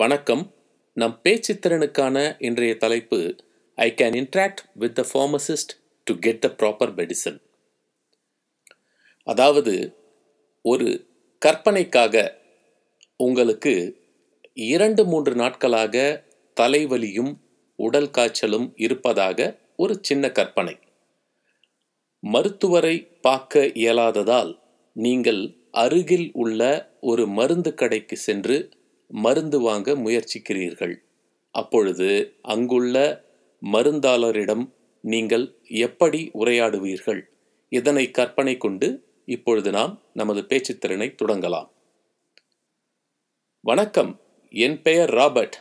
வணக்கம் நம் பேச்சுத்திறனுக்கான இன்றைய தலைப்பு I can interact with the pharmacist to get the proper medicine அதாவது ஒரு கற்பனைக்காக உங்களுக்கு இரண்டு மூன்று நாட்களாக தலைவலியும் உடல் காய்ச்சலும் இருப்பதாக ஒரு சின்ன கற்பனை மருத்துவரை பார்க்க இயலாததால் நீங்கள் அருகில் உள்ள ஒரு மருந்து கடைக்கு சென்று மருந்து வாங்க முயற்சிக்கிறீர்கள் அப்பொழுது அங்குள்ள மருந்தாளரிடம் நீங்கள் எப்படி உரையாடுவீர்கள் இதனை கற்பனை கொண்டு இப்பொழுது நாம் நமது பேச்சுத்திறனை தொடங்கலாம் வணக்கம் என் பெயர் ராபர்ட்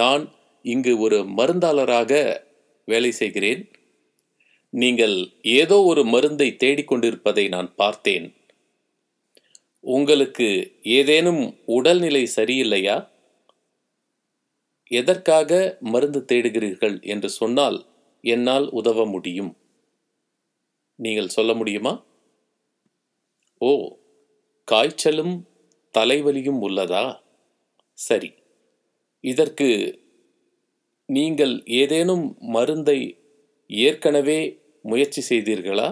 நான் இங்கு ஒரு மருந்தாளராக வேலை செய்கிறேன் நீங்கள் ஏதோ ஒரு மருந்தை தேடிக்கொண்டிருப்பதை நான் பார்த்தேன் உங்களுக்கு ஏதேனும் உடல்நிலை சரியில்லையா எதற்காக மருந்து தேடுகிறீர்கள் என்று சொன்னால் என்னால் உதவ முடியும் நீங்கள் சொல்ல முடியுமா ஓ காய்ச்சலும் தலைவலியும் உள்ளதா சரி இதற்கு நீங்கள் ஏதேனும் மருந்தை ஏற்கனவே முயற்சி செய்தீர்களா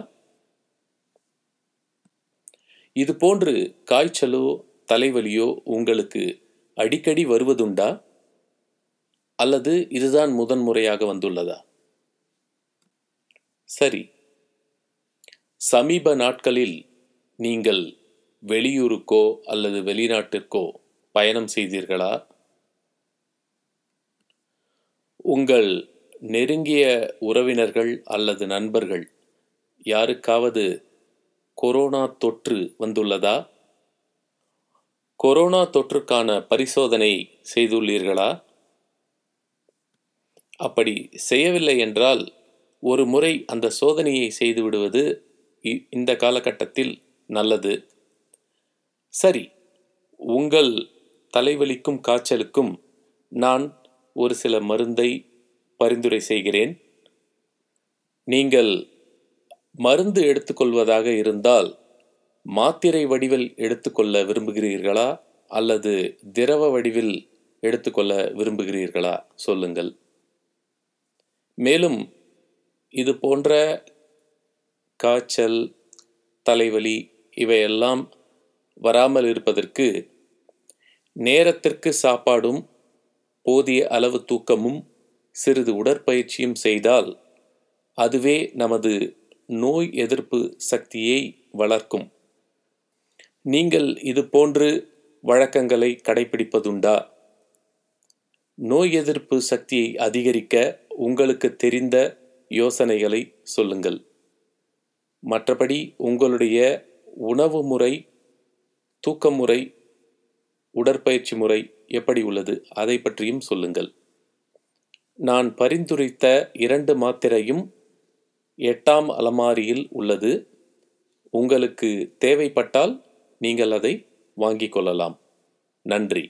இது போன்று காய்ச்சலோ தலைவலியோ உங்களுக்கு அடிக்கடி வருவதுண்டா அல்லது இதுதான் முதன்முறையாக வந்துள்ளதா சரி சமீப நாட்களில் நீங்கள் வெளியூருக்கோ அல்லது வெளிநாட்டிற்கோ பயணம் செய்தீர்களா உங்கள் நெருங்கிய உறவினர்கள் அல்லது நண்பர்கள் யாருக்காவது கொரோனா தொற்று வந்துள்ளதா கொரோனா தொற்றுக்கான பரிசோதனை செய்துள்ளீர்களா அப்படி செய்யவில்லை என்றால் ஒரு முறை அந்த சோதனையை செய்துவிடுவது இந்த காலகட்டத்தில் நல்லது சரி உங்கள் தலைவலிக்கும் காய்ச்சலுக்கும் நான் ஒரு சில மருந்தை பரிந்துரை செய்கிறேன் நீங்கள் மருந்து எடுத்துக்கொள்வதாக இருந்தால் மாத்திரை வடிவில் எடுத்துக்கொள்ள விரும்புகிறீர்களா அல்லது திரவ வடிவில் எடுத்துக்கொள்ள விரும்புகிறீர்களா சொல்லுங்கள் மேலும் இது போன்ற காய்ச்சல் தலைவலி இவையெல்லாம் வராமல் இருப்பதற்கு நேரத்திற்கு சாப்பாடும் போதிய அளவு தூக்கமும் சிறிது உடற்பயிற்சியும் செய்தால் அதுவே நமது நோய் எதிர்ப்பு சக்தியை வளர்க்கும் நீங்கள் இது போன்று வழக்கங்களை கடைபிடிப்பதுண்டா நோய் எதிர்ப்பு சக்தியை அதிகரிக்க உங்களுக்கு தெரிந்த யோசனைகளை சொல்லுங்கள் மற்றபடி உங்களுடைய உணவு முறை தூக்க முறை உடற்பயிற்சி முறை எப்படி உள்ளது அதை பற்றியும் சொல்லுங்கள் நான் பரிந்துரைத்த இரண்டு மாத்திரையும் எட்டாம் அலமாரியில் உள்ளது உங்களுக்கு தேவைப்பட்டால் நீங்கள் அதை வாங்கிக் கொள்ளலாம் நன்றி